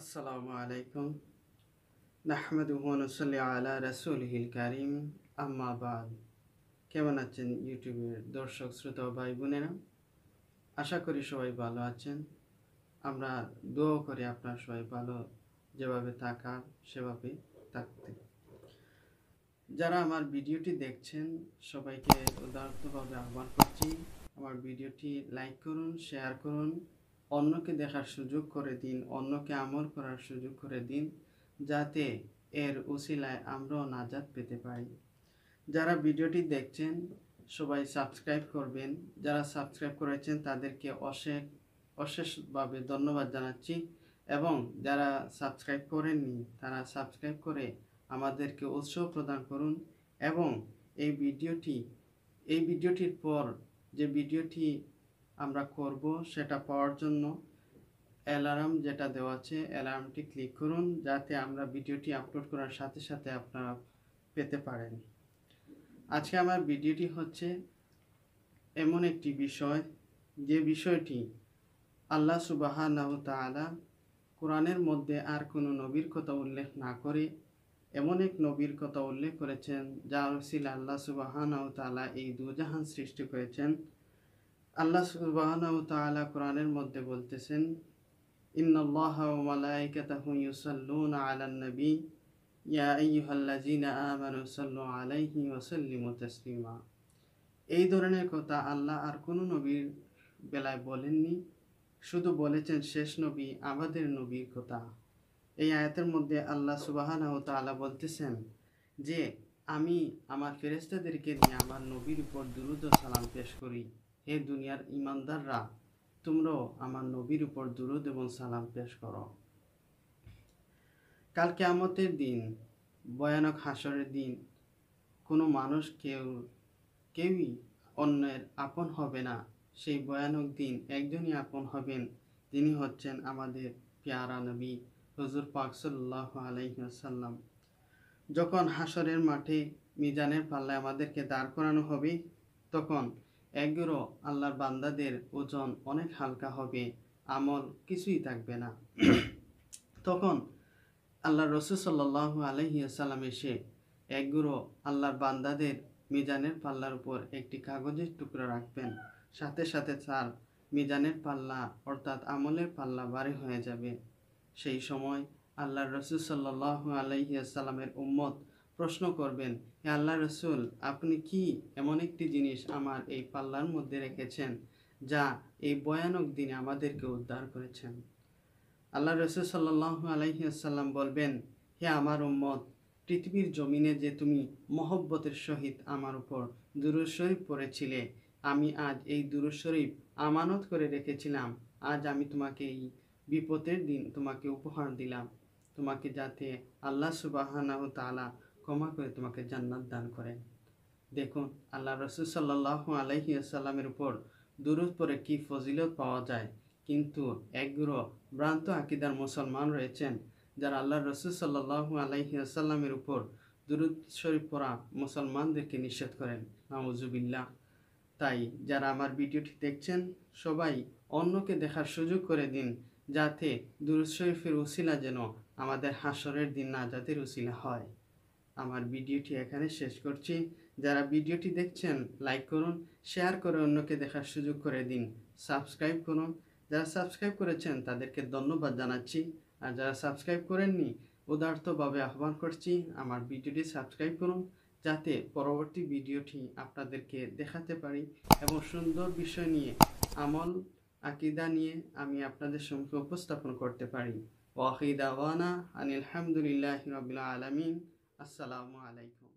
আসসালামু আলাইকুম নাহমদুবনসল্লি আলা হিল কারিম আম্মাবাদ কেমন আছেন ইউটিউবের দর্শক শ্রোতা ভাই বোনেরা আশা করি সবাই ভালো আছেন আমরা দোয়া করি আপনার সবাই ভালো যেভাবে থাকার সেভাবে থাকতে যারা আমার ভিডিওটি দেখছেন সবাইকে উদাহরণভাবে আহ্বান করছি আমার ভিডিওটি লাইক করুন শেয়ার করুন অন্যকে দেখার সুযোগ করে দিন অন্যকে আমল করার সুযোগ করে দিন যাতে এর উশিলায় আমরাও নাজাদ পেতে পারি যারা ভিডিওটি দেখছেন সবাই সাবস্ক্রাইব করবেন যারা সাবস্ক্রাইব করেছেন তাদেরকে অশেষ অশেষভাবে ধন্যবাদ জানাচ্ছি এবং যারা সাবস্ক্রাইব করেননি তারা সাবস্ক্রাইব করে আমাদেরকে উৎসাহ প্রদান করুন এবং এই ভিডিওটি এই ভিডিওটির পর যে ভিডিওটি আমরা করব সেটা পাওয়ার জন্য অ্যালার্ম যেটা দেওয়া আছে অ্যালার্মটি ক্লিক করুন যাতে আমরা ভিডিওটি আপলোড করার সাথে সাথে আপনারা পেতে পারেন আজকে আমার ভিডিওটি হচ্ছে এমন একটি বিষয় যে বিষয়টি আল্লাহ সুবাহ তালা কোরআনের মধ্যে আর কোনো নবীর কথা উল্লেখ না করে এমন এক নবীর কথা উল্লেখ করেছেন যা রসিল আল্লাহ সুবাহান তালা এই দুজাহান সৃষ্টি করেছেন আল্লাহ সুবহানাহু কোরআনের মধ্যে বলতেছেন আলান নবী ইয়া এই ধরনের কথা আল্লাহ আর কোনো নবীর বেলায় বলেননি শুধু বলেছেন শেষ নবী আমাদের নবীর কথা এই আয়াতের মধ্যে আল্লাহ সুবাহানাহ তালা বলতেছেন যে আমি আমার ফেরেস্তাদেরকে নিয়ে আমার নবীর উপর দুরুদ সালাম পেশ করি হে দুনিয়ার ইমানদাররা তোমরাও আমার নবীর উপর দূরদ এবং সালাম পেশ করো কাল কেয়ামতের দিন ভয়ানক হাসরের দিন কোনো মানুষ কেউ কেউই অন্যের আপন হবে না সেই ভয়ানক দিন একজনই আপন হবেন তিনি হচ্ছেন আমাদের পেয়ারা নবী হজুর পাক সাল্লাহ আলহিহাসাল্লাম যখন হাসরের মাঠে মিজানের পাল্লায় আমাদেরকে দাঁড় করানো হবে তখন এগুলো আল্লাহর বান্দাদের ওজন অনেক হালকা হবে আমল কিছুই থাকবে না তখন আল্লাহ রসুল সাল্লাহ আলহিয়াসাল্লাম এসে একগুলো আল্লাহর বান্দাদের মিজানের পাল্লার উপর একটি কাগজের টুকরো রাখবেন সাথে সাথে তার মিজানের পাল্লা অর্থাৎ আমলের পাল্লা বাড়ি হয়ে যাবে সেই সময় আল্লাহ রসুল সাল্লাহ আলহিয়াসাল্লামের উম্মত প্রশ্ন করবেন হে আল্লাহ রসুল আপনি কি এমন একটি জিনিস আমার এই পাল্লার মধ্যে রেখেছেন যা এই ভয়ানক দিনে আমাদেরকে উদ্ধার করেছেন আল্লাহ রসুল সাল্লাহ আলহিয়াসাল্লাম বলবেন হে আমার উম্মত পৃথিবীর জমিনে যে তুমি মহব্বতের সহিত আমার উপর দুরুশরীফ পড়েছিলে আমি আজ এই দুরুশরীফ আমানত করে রেখেছিলাম আজ আমি তোমাকে এই বিপদের দিন তোমাকে উপহার দিলাম তোমাকে যাতে আল্লাহ সুবাহানা তালা ক্ষমা করে তোমাকে জান্নাত দান করেন দেখুন আল্লাহ রসুল সাল্লাহ আলহি আসাল্লামের উপর দূরত পরে কি ফজিলত পাওয়া যায় কিন্তু একগুরো ভ্রান্ত আকিদার মুসলমান রয়েছেন যারা আল্লাহ রসুল সাল্লাহ আলহি আসাল্লামের উপর দূরত শরীফ পড়া মুসলমানদেরকে নিষেধ করেন নামজুবিল্লা তাই যারা আমার ভিডিওটি দেখছেন সবাই অন্যকে দেখার সুযোগ করে দিন যাতে দূর শরীফের উসিলা যেন আমাদের হাসরের দিন না যাদের উসিলা হয় আমার ভিডিওটি এখানে শেষ করছি যারা ভিডিওটি দেখছেন লাইক করুন শেয়ার করে অন্যকে দেখার সুযোগ করে দিন সাবস্ক্রাইব করুন যারা সাবস্ক্রাইব করেছেন তাদেরকে ধন্যবাদ জানাচ্ছি আর যারা সাবস্ক্রাইব করেননি উদার্থভাবে আহ্বান করছি আমার ভিডিওটি সাবস্ক্রাইব করুন যাতে পরবর্তী ভিডিওটি আপনাদেরকে দেখাতে পারি এবং সুন্দর বিষয় নিয়ে আমল আকিদা নিয়ে আমি আপনাদের সম্মুখে উপস্থাপন করতে পারি ওয়াহিদা ওয়ানা আনিল হামদুলিল্লাহ রবিল আলমিন আসসালামু আলাইকুম